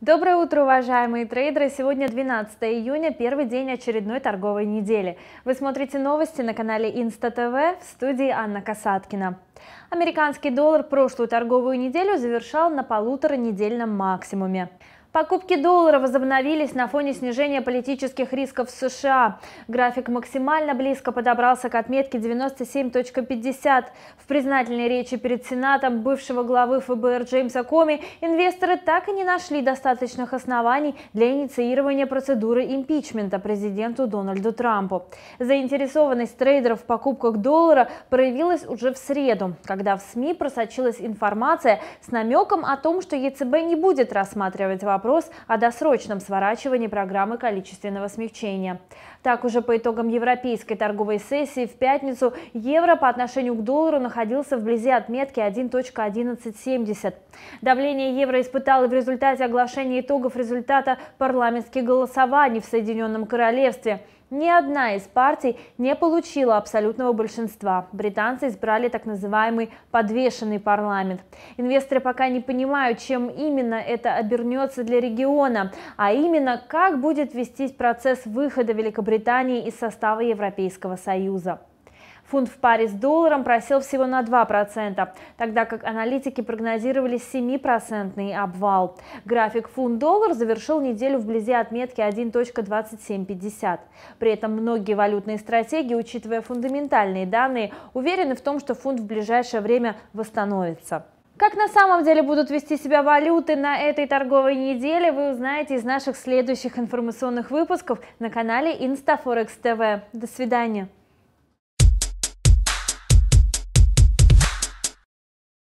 Доброе утро, уважаемые трейдеры! Сегодня 12 июня, первый день очередной торговой недели. Вы смотрите новости на канале Инста ТВ в студии Анна Касаткина. Американский доллар прошлую торговую неделю завершал на полуторанедельном максимуме. Покупки доллара возобновились на фоне снижения политических рисков в США. График максимально близко подобрался к отметке 97.50. В признательной речи перед Сенатом бывшего главы ФБР Джеймса Коми инвесторы так и не нашли достаточных оснований для инициирования процедуры импичмента президенту Дональду Трампу. Заинтересованность трейдеров в покупках доллара проявилась уже в среду, когда в СМИ просочилась информация с намеком о том, что ЕЦБ не будет рассматривать вопрос вопрос о досрочном сворачивании программы количественного смягчения. Так уже по итогам европейской торговой сессии в пятницу евро по отношению к доллару находился вблизи отметки 1.1170. Давление евро испытало в результате оглашения итогов результата парламентских голосований в Соединенном Королевстве – ни одна из партий не получила абсолютного большинства. Британцы избрали так называемый подвешенный парламент. Инвесторы пока не понимают, чем именно это обернется для региона, а именно как будет вестись процесс выхода Великобритании из состава Европейского Союза. Фунт в паре с долларом просел всего на 2%, тогда как аналитики прогнозировали 7-процентный обвал. График фунт-доллар завершил неделю вблизи отметки 1.2750. При этом многие валютные стратегии, учитывая фундаментальные данные, уверены в том, что фунт в ближайшее время восстановится. Как на самом деле будут вести себя валюты на этой торговой неделе, вы узнаете из наших следующих информационных выпусков на канале InstaForex TV. До свидания!